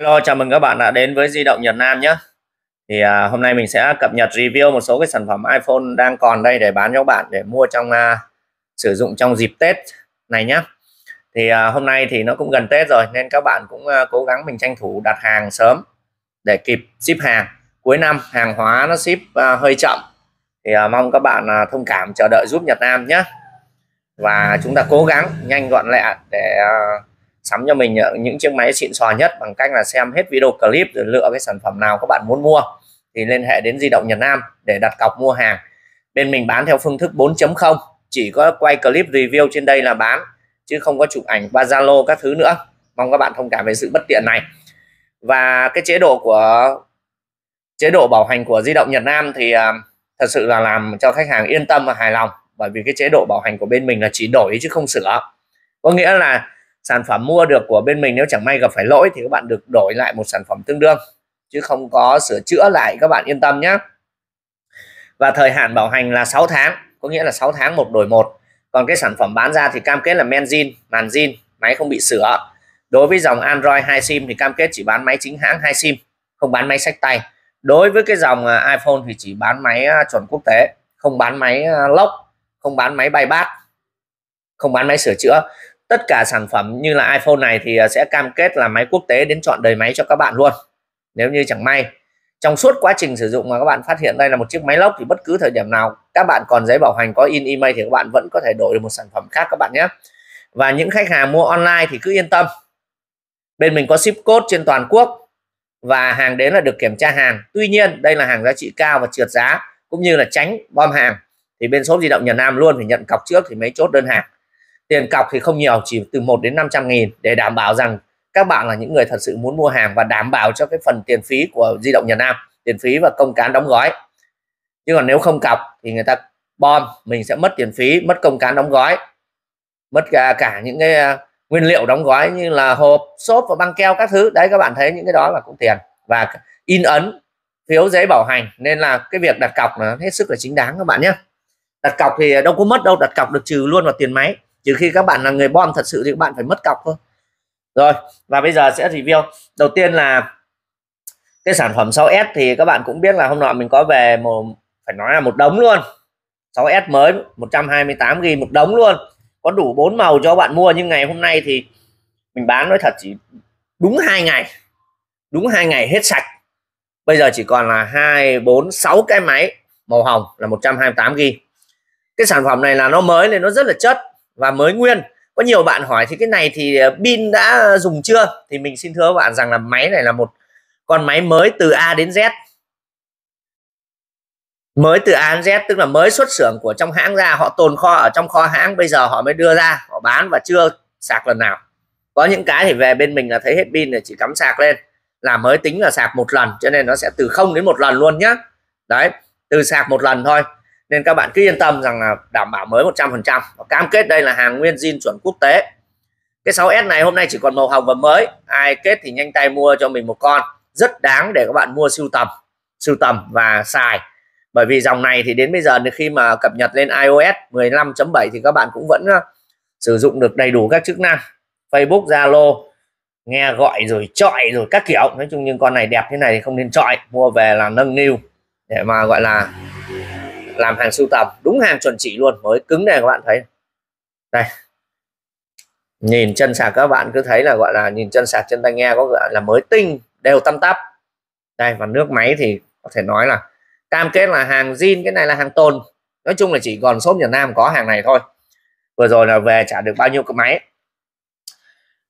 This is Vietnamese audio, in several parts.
Hello, chào mừng các bạn đã đến với Di động Nhật Nam nhé. Thì à, hôm nay mình sẽ cập nhật review một số cái sản phẩm iPhone đang còn đây để bán cho các bạn để mua trong à, sử dụng trong dịp Tết này nhé. Thì à, hôm nay thì nó cũng gần Tết rồi nên các bạn cũng à, cố gắng mình tranh thủ đặt hàng sớm để kịp ship hàng. Cuối năm hàng hóa nó ship à, hơi chậm. Thì à, mong các bạn à, thông cảm chờ đợi giúp Nhật Nam nhé. Và chúng ta cố gắng nhanh gọn lẹ để à, sắm cho mình những chiếc máy xịn sò nhất bằng cách là xem hết video clip rồi lựa cái sản phẩm nào các bạn muốn mua thì liên hệ đến di động Nhật Nam để đặt cọc mua hàng bên mình bán theo phương thức 4.0 chỉ có quay clip review trên đây là bán chứ không có chụp ảnh qua Zalo các thứ nữa mong các bạn thông cảm về sự bất tiện này và cái chế độ của chế độ bảo hành của di động Nhật Nam thì à, thật sự là làm cho khách hàng yên tâm và hài lòng bởi vì cái chế độ bảo hành của bên mình là chỉ đổi chứ không sửa có nghĩa là sản phẩm mua được của bên mình nếu chẳng may gặp phải lỗi thì các bạn được đổi lại một sản phẩm tương đương chứ không có sửa chữa lại các bạn yên tâm nhé và thời hạn bảo hành là 6 tháng có nghĩa là 6 tháng một đổi một còn cái sản phẩm bán ra thì cam kết là men zin màn zin máy không bị sửa đối với dòng Android 2 sim thì cam kết chỉ bán máy chính hãng 2 sim không bán máy sách tay đối với cái dòng à, iPhone thì chỉ bán máy à, chuẩn quốc tế không bán máy à, lốc không bán máy bay bát không bán máy sửa chữa tất cả sản phẩm như là iPhone này thì ờ, sẽ cam kết là máy quốc tế đến chọn đời máy cho các bạn luôn nếu như chẳng may trong suốt quá trình sử dụng mà các bạn phát hiện đây là một chiếc máy lốc thì bất cứ thời điểm nào các bạn còn giấy bảo hành có in email thì các bạn vẫn có thể đổi được một sản phẩm khác các bạn nhé và những khách hàng mua online thì cứ yên tâm bên mình có ship code trên toàn quốc và hàng đến là được kiểm tra hàng tuy nhiên đây là hàng giá trị cao và trượt giá cũng như là tránh bom hàng thì bên số di động nhà Nam luôn phải nhận cọc trước thì mới chốt đơn hàng tiền cọc thì không nhiều chỉ từ 1 đến 500 nghìn để đảm bảo rằng các bạn là những người thật sự muốn mua hàng và đảm bảo cho cái phần tiền phí của di động nhà Nam tiền phí và công cán đóng gói chứ còn nếu không cọc thì người ta bom mình sẽ mất tiền phí mất công cán đóng gói mất cả, cả những cái à, nguyên liệu đóng gói như là hộp xốp và băng keo các thứ đấy các bạn thấy những cái đó là cũng tiền và in ấn phiếu giấy bảo hành nên là cái việc đặt cọc là hết sức là chính đáng các bạn nhé đặt cọc thì đâu có mất đâu đặt cọc được trừ luôn vào tiền máy trừ khi các bạn là người bom thật sự thì các bạn phải mất cọc thôi rồi và bây giờ sẽ review đầu tiên là cái sản phẩm 6S thì các bạn cũng biết là hôm nọ mình có về một phải nói là một đống luôn 6S mới 128 ghi một đống luôn có đủ bốn màu cho các bạn mua nhưng ngày hôm nay thì mình bán nói thật chỉ đúng hai ngày đúng hai ngày hết sạch bây giờ chỉ còn là hai bốn sáu cái máy màu hồng là 128 ghi cái sản phẩm này là nó mới nên nó rất là chất và mới nguyên có nhiều bạn hỏi thì cái này thì ờ, pin đã dùng chưa thì mình xin thưa các bạn rằng là máy này là một con máy mới từ A đến Z mới từ A đến Z tức là mới xuất xưởng của trong hãng ra họ tồn kho ở trong kho hãng bây giờ họ mới đưa ra họ bán và chưa sạc lần nào có những cái thì về bên mình là thấy hết pin rồi chỉ cắm sạc lên là mới tính là sạc một lần cho nên nó sẽ từ không đến một lần luôn nhá đấy từ sạc một lần thôi nên các bạn cứ yên tâm rằng là đảm bảo mới 100% cam kết đây là hàng nguyên zin chuẩn quốc tế cái 6S này hôm nay chỉ còn màu hồng và mới ai kết thì nhanh tay mua cho mình một con rất đáng để các bạn mua sưu tầm sưu tầm và xài bởi vì dòng này thì đến bây giờ khi mà cập nhật lên iOS 15.7 thì các bạn cũng vẫn ờ, sử dụng được đầy đủ các chức năng Facebook Zalo nghe gọi rồi chọi rồi các kiểu nói chung nhưng con này đẹp thế này thì không nên chọi mua về là nâng niu để mà gọi là làm hàng sưu tầm đúng hàng chuẩn chỉ luôn mới cứng này các bạn thấy đây nhìn chân sạc các bạn cứ thấy là gọi là nhìn chân sạc chân tay nghe có gọi là mới tinh đều tăm tắp đây và nước máy thì có thể nói là cam kết là hàng zin cái này là hàng tồn nói chung là chỉ còn shop Việt Nam có hàng này thôi vừa rồi là về trả được bao nhiêu cái máy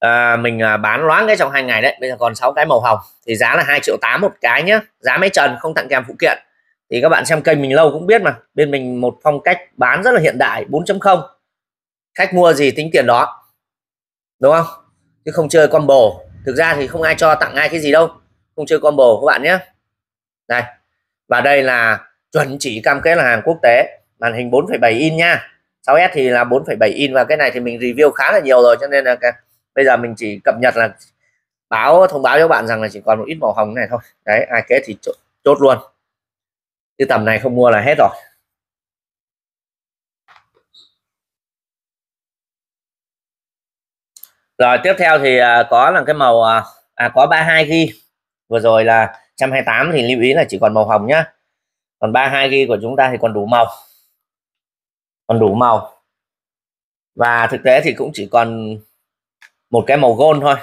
à, mình à, bán loáng cái trong hai ngày đấy bây giờ còn 6 cái màu hồng thì giá là hai triệu tám một cái nhá giá máy trần không tặng kèm phụ kiện thì các bạn xem kênh mình lâu cũng biết mà bên mình một phong cách bán rất là hiện đại 4.0 khách mua gì tính tiền đó đúng không chứ không chơi combo thực ra thì không ai cho tặng ai cái gì đâu không chơi combo các bạn nhé này và đây là chuẩn chỉ cam kết là hàng quốc tế màn hình 4,7 in nha 6s thì là 4,7 in và cái này thì mình review khá là nhiều rồi cho nên là cái, bây giờ mình chỉ cập nhật là báo thông báo cho bạn rằng là chỉ còn một ít màu hồng này thôi đấy ai kết thì chốt, chốt luôn chứ tầm này không mua là hết rồi rồi tiếp theo thì à, có là cái màu à, à có 32 ghi vừa rồi là 128 thì lưu ý là chỉ còn màu hồng nhá còn 32 ghi của chúng ta thì còn đủ màu còn đủ màu và thực tế thì cũng chỉ còn một cái màu gold thôi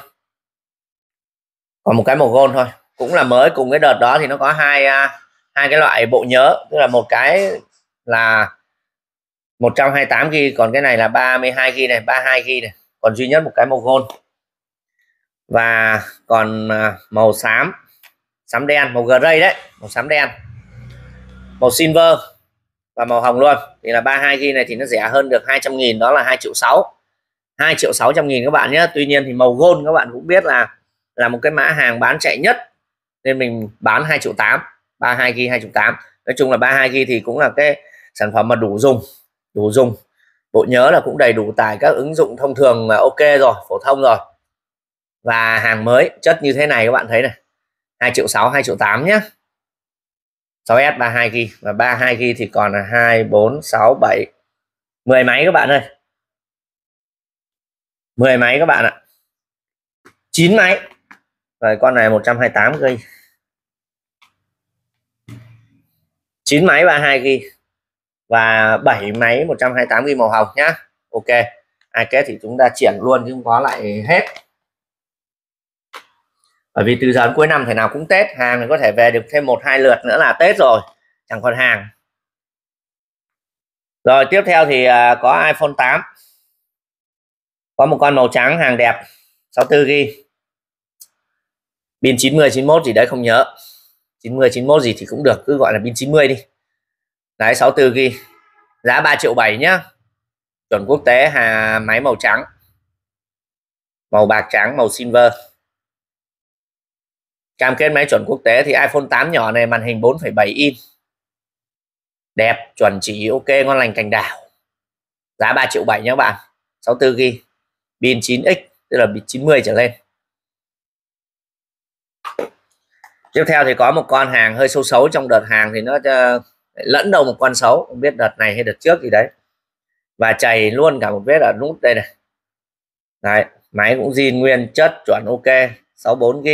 còn một cái màu gold thôi cũng là mới cùng cái đợt đó thì nó có hai à, hai cái loại bộ nhớ tức là một cái là 128 ghi còn cái này là 32 ghi này 32 ghi này còn duy nhất một cái màu gold và còn à, màu xám xám đen màu gray đấy màu xám đen màu silver và màu hồng luôn thì là 32 ghi này thì nó rẻ hơn được 200 nghìn đó là 2 triệu 6 2 triệu 600 nghìn các bạn nhé Tuy nhiên thì màu gold các bạn cũng biết là là một cái mã hàng bán chạy nhất nên mình bán 2 triệu 8 32 gb 228 nói chung là 32 gb thì cũng là cái sản phẩm mà đủ dùng đủ dùng bộ nhớ là cũng đầy đủ tải các ứng dụng thông thường là ok rồi phổ thông rồi và hàng mới chất như thế này các bạn thấy này 2 triệu 6 2 triệu 8 nhé 6S 32 gb và 32 gb thì còn là 2 4 6 7 10 máy các bạn ơi 10 máy các bạn ạ 9 máy rồi con này 128 cây 9 máy 32 ghi và 7 máy 128 ghi màu hồng nhá Ok ai kết thì chúng ta triển luôn chứ không có lại hết bởi vì từ giờ đến cuối năm thế nào cũng Tết hàng thì có thể về được thêm một hai lượt nữa là Tết rồi chẳng còn hàng rồi tiếp theo thì à, có iPhone 8 có một con màu trắng hàng đẹp 64 ghi pin 90 91 gì đấy không nhớ 90 91 gì thì cũng được cứ gọi là pin 90 đi đấy 64 ghi giá 3 triệu 7 nhá chuẩn quốc tế hà máy màu trắng màu bạc trắng màu silver cam kết máy chuẩn quốc tế thì iPhone 8 nhỏ này màn hình 4,7 in đẹp chuẩn chỉ ok ngon lành cành đảo giá 3 triệu 7 nhá các bạn 64 ghi pin 9x tức là pin 90 trở lên tiếp theo thì có một con hàng hơi xấu xấu trong đợt hàng thì nó ờ, lẫn đầu một con xấu không biết đợt này hay đợt trước gì đấy và chảy luôn cả một vết ở nút đây này đấy máy cũng zin nguyên chất chuẩn ok 64 g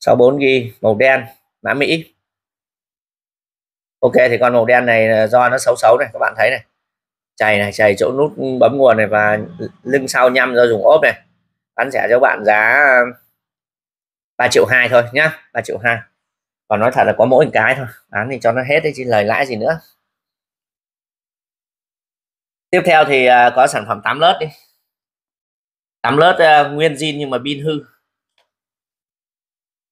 sáu bốn g màu đen mã mỹ ok thì con màu đen này ờ, do nó xấu xấu này các bạn thấy này chày này chày chỗ nút bấm nguồn này và lưng sau nhăm do dùng ốp này bán rẻ cho bạn giá 3 um, triệu hai thôi nhá 3 triệu hai và nói thật là có mỗi cái thôi bán thì cho nó hết đấy chứ lời lãi gì nữa tiếp theo thì à, có sản phẩm 8 lớt đi 8 lớt à, nguyên zin nhưng mà pin hư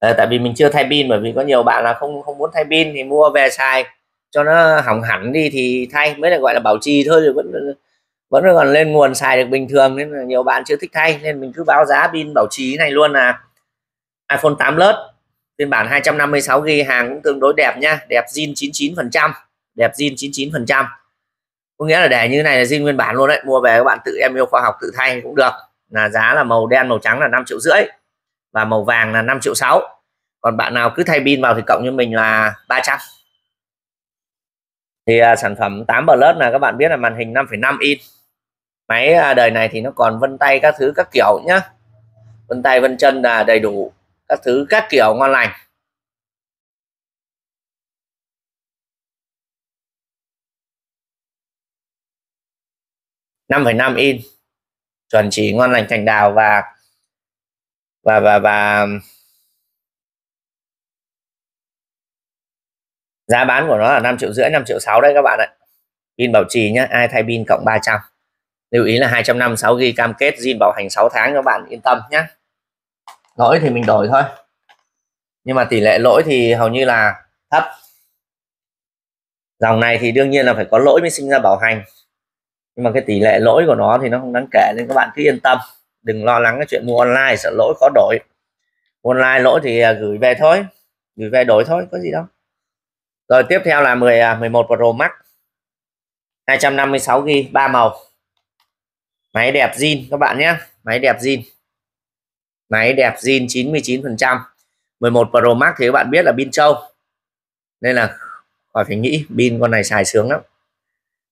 à, tại vì mình chưa thay pin bởi vì có nhiều bạn là không không muốn thay pin thì mua về xài cho nó hỏng hẳn đi thì thay mới là gọi là bảo trì thôi rồi vẫn vẫn còn lên nguồn xài được bình thường nên là nhiều bạn chưa thích thay nên mình cứ báo giá pin bảo trì này luôn là iPhone 8 lớt phiên bản 256 g hàng cũng tương đối đẹp nhá, đẹp zin 99 phần trăm đẹp zin 99 phần trăm có nghĩa là để như này là zin nguyên bản luôn đấy mua về các bạn tự em yêu khoa học tự thay cũng được là giá là màu đen màu trắng là 5 triệu rưỡi và màu vàng là 5 triệu 6 còn bạn nào cứ thay pin vào thì cộng như mình là 300 thì à, sản phẩm 8 Plus là các bạn biết là màn hình 5,5 inch máy à, đời này thì nó còn vân tay các thứ các kiểu nhá vân tay vân chân là đầy đủ các thứ các kiểu ngon lành năm năm in chuẩn chỉ ngon lành thành đào và và và và giá bán của nó là 5 triệu rưỡi 5 triệu 6 đấy các bạn ạ pin bảo trì nhá ai thay pin cộng 300 lưu ý là 256 ghi cam kết zin bảo hành 6 tháng các bạn yên tâm nhé lỗi thì mình đổi thôi nhưng mà tỷ lệ lỗi thì hầu như là thấp dòng này thì đương nhiên là phải có lỗi mới sinh ra bảo hành nhưng mà cái tỷ lệ lỗi của nó thì nó không đáng kể nên các bạn cứ yên tâm đừng lo lắng cái chuyện mua online sợ lỗi khó đổi online lỗi thì à, gửi về thôi gửi về đổi thôi có gì đâu rồi tiếp theo là 10 11 à, Pro Max 256 GB ba màu máy đẹp zin các bạn nhé máy đẹp zin máy đẹp zin 99% 11 Pro Max thì các bạn biết là pin trâu nên là khỏi phải nghĩ pin con này xài sướng lắm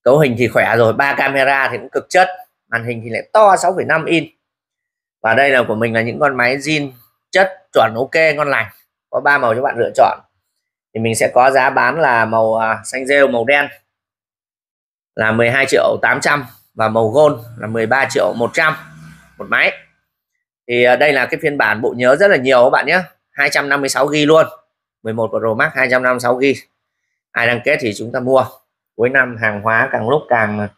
cấu hình thì khỏe rồi ba camera thì cũng cực chất màn hình thì lại to 6,5 in và đây là của mình là những con máy zin chất chuẩn ok ngon lành có ba màu cho bạn lựa chọn thì mình sẽ có giá bán là màu à, xanh rêu màu đen là 12 triệu 800 và màu gold là 13 triệu 100 một máy thì à, đây là cái phiên bản bộ nhớ rất là nhiều các bạn nhé 256 GB luôn 11 Pro Max 256 GB ai đăng kết thì chúng ta mua cuối năm hàng hóa càng lúc càng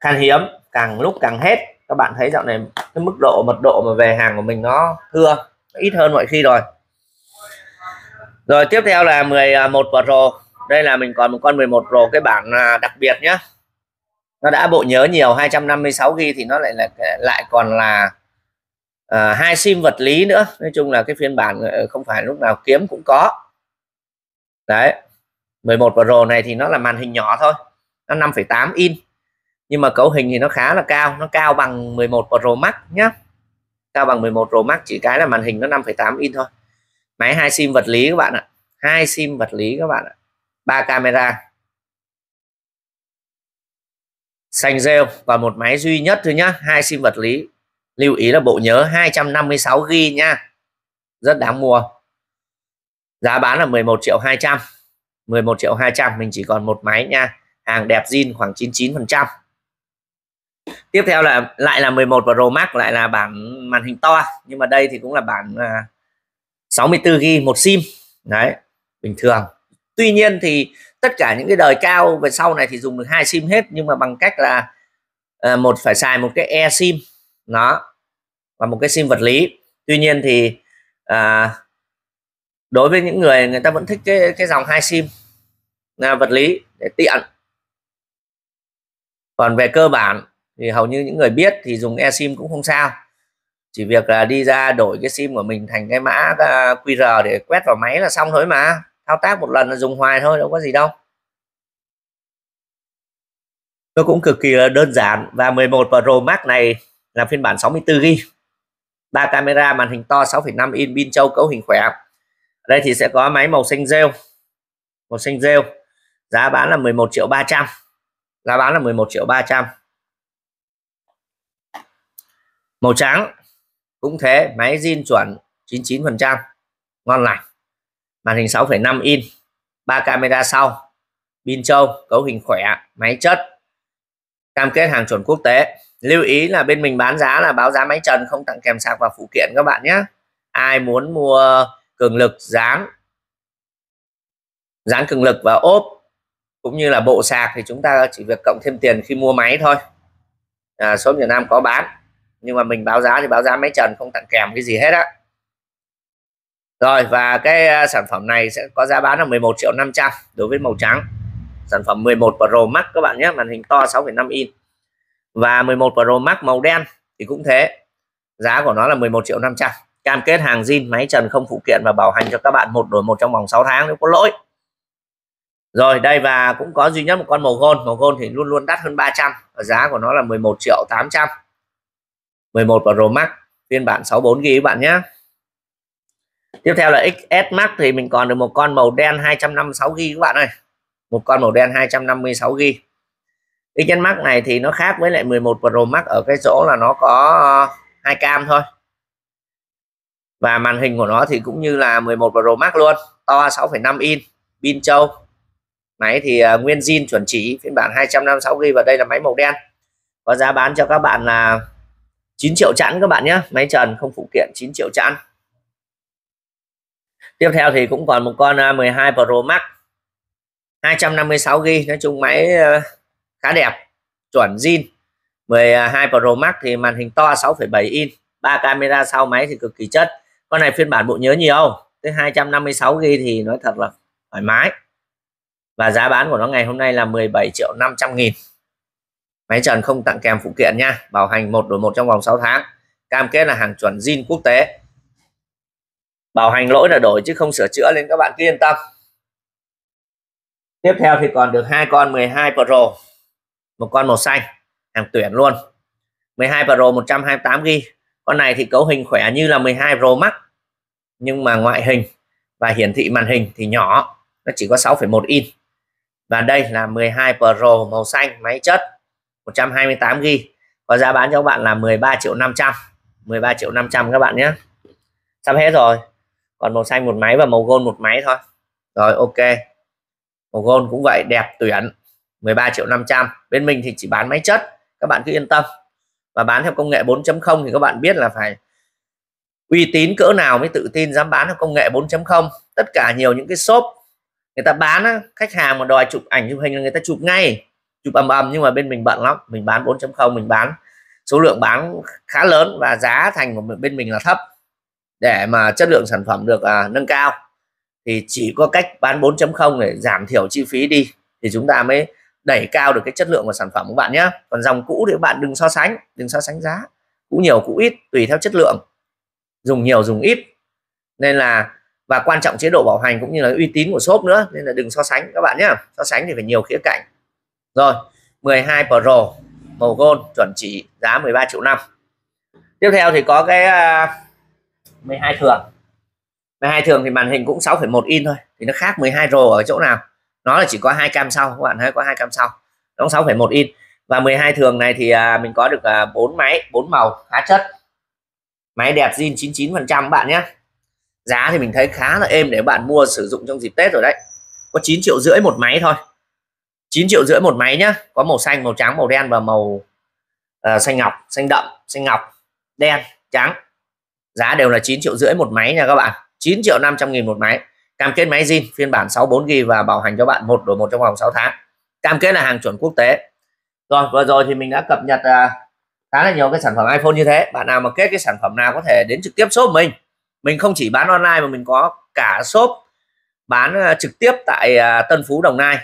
khan hiếm càng lúc càng hết các bạn thấy dạo này cái mức độ mật độ mà về hàng của mình nó thưa nó ít hơn mọi khi rồi rồi tiếp theo là 11 Pro đây là mình còn một con 11 Pro cái bản à, đặc biệt nhá nó đã bộ nhớ nhiều 256 GB thì nó lại là lại còn là à, hai sim vật lý nữa nói chung là cái phiên bản ờ, không phải lúc nào kiếm cũng có đấy 11 Pro này thì nó là màn hình nhỏ thôi nó 5,8 in nhưng mà cấu hình thì nó khá là cao nó cao bằng 11 Pro Max nhá cao bằng 11 Pro Max chỉ cái là màn hình nó 5,8 in thôi máy hai sim vật lý các bạn ạ hai sim vật lý các bạn ạ ba camera xanh rêu và một máy duy nhất thôi nhá hai sim vật lý lưu ý là bộ nhớ 256 g nha rất đáng mua giá bán là 11 triệu 200 11 triệu 200 mình chỉ còn một máy nha hàng đẹp zin khoảng 99 phần trăm tiếp theo là lại là 11 Pro Max lại là bản màn hình to nhưng mà đây thì cũng là bản à, 64 GB một sim đấy bình thường tuy nhiên thì tất cả những cái đời cao về sau này thì dùng được hai sim hết nhưng mà bằng cách là ờ, một phải xài một cái e sim nó và một cái sim vật lý tuy nhiên thì à, đối với những người người ta vẫn thích cái cái dòng hai sim là vật lý để tiện còn về cơ bản thì hầu như những người biết thì dùng e sim cũng không sao chỉ việc là đi ra đổi cái sim của mình thành cái mã à, QR để quét vào máy là xong thôi mà thao tác một lần là dùng hoài thôi đâu có gì đâu nó cũng cực kỳ là đơn giản và 11 Pro Max này là phiên bản 64 g ba camera màn hình to 6,5 in pin châu cấu hình khỏe đây thì sẽ có máy màu xanh rêu màu xanh rêu giá bán là 11 triệu 300 giá bán là 11 triệu 300 màu trắng cũng thế máy zin chuẩn 99% ngon lành màn hình 6,5 in ba camera sau pin châu cấu hình khỏe máy chất cam kết hàng chuẩn quốc tế lưu ý là bên mình bán giá là báo giá máy trần không tặng kèm sạc và phụ kiện các bạn nhé ai muốn mua cường lực dán dán cường lực và ốp cũng như là bộ sạc thì chúng ta chỉ việc cộng thêm tiền khi mua máy thôi à, shop Việt Nam có bán nhưng mà mình báo giá thì báo giá máy trần không tặng kèm cái gì hết á rồi và cái à, sản phẩm này sẽ có giá bán là 11 triệu 500 đối với màu trắng sản phẩm 11 Pro Max các bạn nhé màn hình to 6,5 in và 11 Pro Max màu đen thì cũng thế giá của nó là 11 triệu 500 cam kết hàng zin máy trần không phụ kiện và bảo hành cho các bạn một đổi một trong vòng 6 tháng nếu có lỗi rồi đây và cũng có duy nhất một con màu gold màu gold thì luôn luôn đắt hơn 300 và giá của nó là 11 triệu 800 11 Pro Max phiên bản 64 GB các bạn nhé tiếp theo là XS Max thì mình còn được một con màu đen 256 GB các bạn ơi một con màu đen 256 GB XS Max này thì nó khác với lại 11 Pro Max ở cái chỗ là nó có hai cam thôi và màn hình của nó thì cũng như là 11 Pro Max luôn to 6,5 in pin châu máy thì à, nguyên zin chuẩn chỉ phiên bản 256 GB và đây là máy màu đen có giá bán cho các bạn là 9 triệu chẵn các bạn nhé máy trần không phụ kiện 9 triệu chẵn tiếp theo thì cũng còn một con 12 à, Pro Max 256 g nói chung máy ờ, khá đẹp chuẩn zin 12 Pro Max thì màn hình to 6,7 in ba camera sau máy thì cực kỳ chất con này phiên bản bộ nhớ nhiều tới 256 g thì nói thật là thoải mái và giá bán của nó ngày hôm nay là 17 triệu 500 nghìn máy trần không tặng kèm phụ kiện nha bảo hành một đổi một trong vòng 6 tháng cam kết là hàng chuẩn zin quốc tế bảo hành lỗi là đổi chứ không sửa chữa nên các bạn cứ yên tâm tiếp theo thì còn được hai con 12 Pro một con màu xanh hàng tuyển luôn 12 Pro 128 g con này thì cấu hình khỏe như là 12 Pro Max nhưng mà ngoại hình và hiển thị màn hình thì nhỏ nó chỉ có 6,1 inch và đây là 12 Pro màu xanh máy chất 128 g có giá bán cho các bạn là 13 triệu 500 13 triệu 500 các bạn nhé sắp hết rồi còn màu xanh một máy và màu gold một máy thôi rồi ok màu gold cũng vậy đẹp tuyển 13 triệu 500 bên mình thì chỉ bán máy chất các bạn cứ yên tâm và bán theo công nghệ 4.0 thì các bạn biết là phải uy tín cỡ nào mới tự tin dám bán theo công nghệ 4.0 tất cả nhiều những cái shop người ta bán khách hàng mà đòi chụp ảnh chụp hình là người ta chụp ngay chụp âm âm nhưng mà bên mình bận lắm mình bán 4.0 mình bán số lượng bán khá lớn và giá thành của bên mình là thấp để mà chất lượng sản phẩm được à, nâng cao thì chỉ có cách bán 4.0 để giảm thiểu chi phí đi thì chúng ta mới đẩy cao được cái chất lượng của sản phẩm của bạn nhé còn dòng cũ thì các bạn đừng so sánh đừng so sánh giá cũ nhiều cũ ít tùy theo chất lượng dùng nhiều dùng ít nên là và quan trọng chế độ bảo hành cũng như là uy tín của shop nữa nên là đừng so sánh các bạn nhé so sánh thì phải nhiều khía cạnh rồi 12 Pro màu gold chuẩn chỉ giá 13 triệu 5 tiếp theo thì có cái 12 à, thường 12 thường thì màn hình cũng 6,1 in thôi thì nó khác 12 Pro ở chỗ nào nó là chỉ có hai cam sau các bạn thấy có hai cam sau nó 6,1 in và 12 thường này thì à, mình có được 4 à, máy bốn màu khá chất máy đẹp zin 99 phần trăm bạn nhé giá thì mình thấy khá là êm để bạn mua sử dụng trong dịp Tết rồi đấy có 9 triệu rưỡi một máy thôi 9 triệu rưỡi một máy nhá có màu xanh màu trắng màu đen và màu uh, xanh ngọc xanh đậm xanh ngọc đen trắng giá đều là 9 triệu rưỡi một máy nha các bạn 9 triệu 500 nghìn một máy cam kết máy zin phiên bản 64 g và bảo hành cho bạn một đổi một trong vòng 6 tháng cam kết là hàng chuẩn quốc tế rồi vừa rồi thì mình đã cập nhật uh, khá là nhiều cái sản phẩm iPhone như thế bạn nào mà kết cái sản phẩm nào có thể đến trực tiếp shop mình mình không chỉ bán online mà mình có cả shop bán à, trực tiếp tại à, Tân Phú Đồng Nai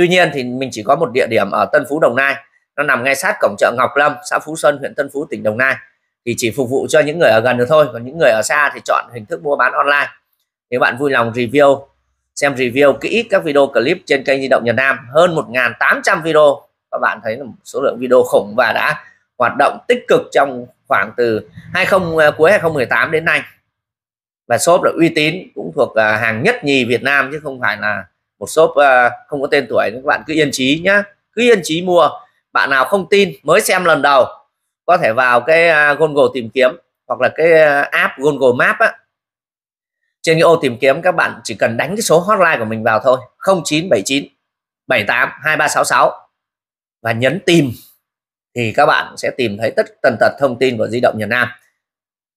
tuy nhiên thì mình chỉ có một địa điểm ở Tân Phú Đồng Nai nó nằm ngay sát cổng chợ Ngọc Lâm xã Phú Xuân huyện Tân Phú tỉnh Đồng Nai thì chỉ phục vụ cho những người ở gần được thôi còn những người ở xa thì chọn hình thức mua bán online nếu bạn vui lòng review xem review kỹ các video clip trên kênh di động Việt Nam hơn 1.800 video các bạn thấy là một số lượng video khủng và đã hoạt động tích cực trong khoảng từ 20 à, cuối 2018 đến nay và shop là uy tín cũng thuộc à, hàng nhất nhì Việt Nam chứ không phải là một shop uh, không có tên tuổi các bạn cứ yên trí nhá cứ yên trí mua bạn nào không tin mới xem lần đầu có thể vào cái uh, Google tìm kiếm hoặc là cái uh, app Google Map á trên cái ô tìm kiếm các bạn chỉ cần đánh cái số hotline của mình vào thôi 0979 78 2366 và nhấn tìm thì các bạn sẽ tìm thấy tất tần tật thông tin của di động Việt Nam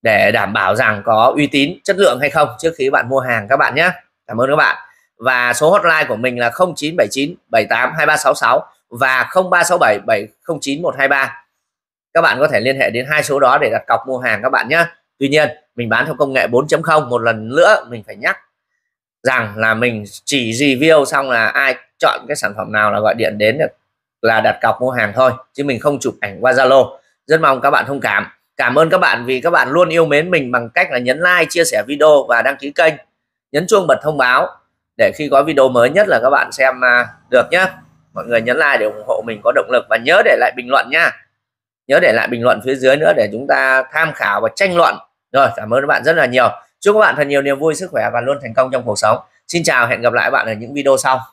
để đảm bảo rằng có uy tín chất lượng hay không trước khi bạn mua hàng các bạn nhé cảm ơn các bạn và số hotline của mình là 0979 78 2366 và 0367 709 123 các bạn có thể liên hệ đến hai số đó để đặt cọc mua hàng các bạn nhé Tuy nhiên mình bán theo công nghệ 4.0 một lần nữa mình phải nhắc rằng là mình chỉ review xong là ai chọn cái sản phẩm nào là gọi điện đến được là đặt cọc mua hàng thôi chứ mình không chụp ảnh qua Zalo rất mong các bạn thông cảm cảm ơn các bạn vì các bạn luôn yêu mến mình bằng cách là nhấn like chia sẻ video và đăng ký kênh nhấn chuông bật thông báo để khi có video mới nhất là các bạn xem à, được nhé mọi người nhấn like để ủng hộ mình có động lực và nhớ để lại bình luận nha nhớ để lại bình luận phía dưới nữa để chúng ta tham khảo và tranh luận rồi cảm ơn các bạn rất là nhiều chúc các bạn thật nhiều niềm vui sức khỏe và luôn thành công trong cuộc sống xin chào hẹn gặp lại bạn ở những video sau